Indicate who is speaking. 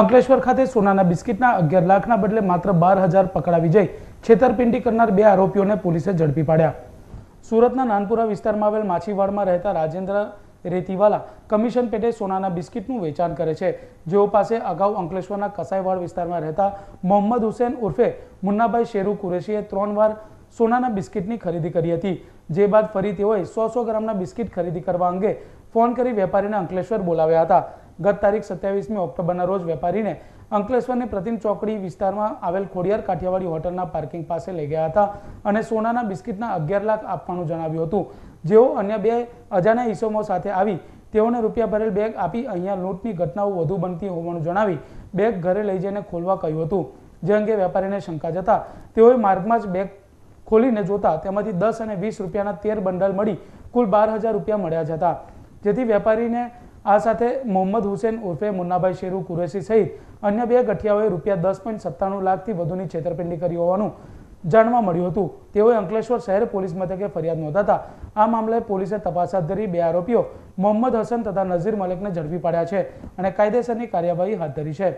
Speaker 1: અંકલેશ્વર ખાતે સોનાના બિસ્કિટના અગિયાર લાખના બદલે માત્ર બાર હજાર પકડાવી જઈ છેતરપિંડી કરનાર બે આરોપીઓને પોલીસે ઝડપી પાડ્યા સુરતના નાનપુરા વિસ્તારમાં આવેલ માછીવાડમાં રહેતા રાજેન્દ્ર રેતીવાલા કમિશન પેટે સોનાના બિસ્કિટનું વેચાણ કરે છે જેઓ પાસે અગાઉ અંકલેશ્વરના કસાઈવાડ વિસ્તારમાં રહેતા મોહમ્મદ હુસેન ઉર્ફે મુન્નાભાઈ શેરુ કુરેશીએ ત્રણ વાર સોનાના બિસ્કિટની ખરીદી કરી હતી જે બાદ ફરી તેઓએ સો સો ગ્રામના બિસ્કિટ ખરીદી કરવા અંગે ફોન કરી વેપારીને અંકલેશ્વર બોલાવ્યા હતા ગત તારીખ સત્યાવીસમી ઓક્ટોબરના રોજ વેપારીને અંકલેશ્વરની પ્રતિમ ચોકડી વિસ્તારમાં આવેલ ખોડિયાર કાઠિયાવાડી હોટલના પાર્કિંગ પાસે લઈ ગયા હતા અને સોનાના બિસ્કિટના અગિયાર લાખ આપવાનું જણાવ્યું હતું જેઓ અન્ય બે અજાણ્યા ઈસમો સાથે આવી તેઓને રૂપિયા ભરેલ બેગ આપી અહીંયા લૂંટની ઘટનાઓ વધુ બનતી હોવાનું જણાવી બેગ ઘરે લઈ જઈને ખોલવા કહ્યું હતું જે અંગે વેપારીને શંકા જતા તેઓએ માર્ગમાં જ બેગ ખોલીને જોતા તેમાંથી દસ અને વીસ રૂપિયાના તેર બંડલ મળી કુલ બાર હજાર રૂપિયા મળ્યા જતા જેથી વેપારીને આ સાથે મોહમ્મદ હુસેન ઉર્ફે મુન્નાભાઈ શેરુ કુરેશી સહિત અન્ય બે ગઠિયાઓએ રૂપિયા દસ પોઈન્ટ સત્તાણું લાખથી વધુની છેતરપિંડી કરી હોવાનું જાણવા મળ્યું હતું તેઓએ અંકલેશ્વર શહેર પોલીસ મથકે ફરિયાદ નોંધાતા આ મામલે પોલીસે તપાસ હાથ ધરી બે આરોપીઓ મોહમ્મદ હસન તથા નઝીર મલિકને ઝડપી પાડ્યા છે અને કાયદેસરની કાર્યવાહી હાથ ધરી છે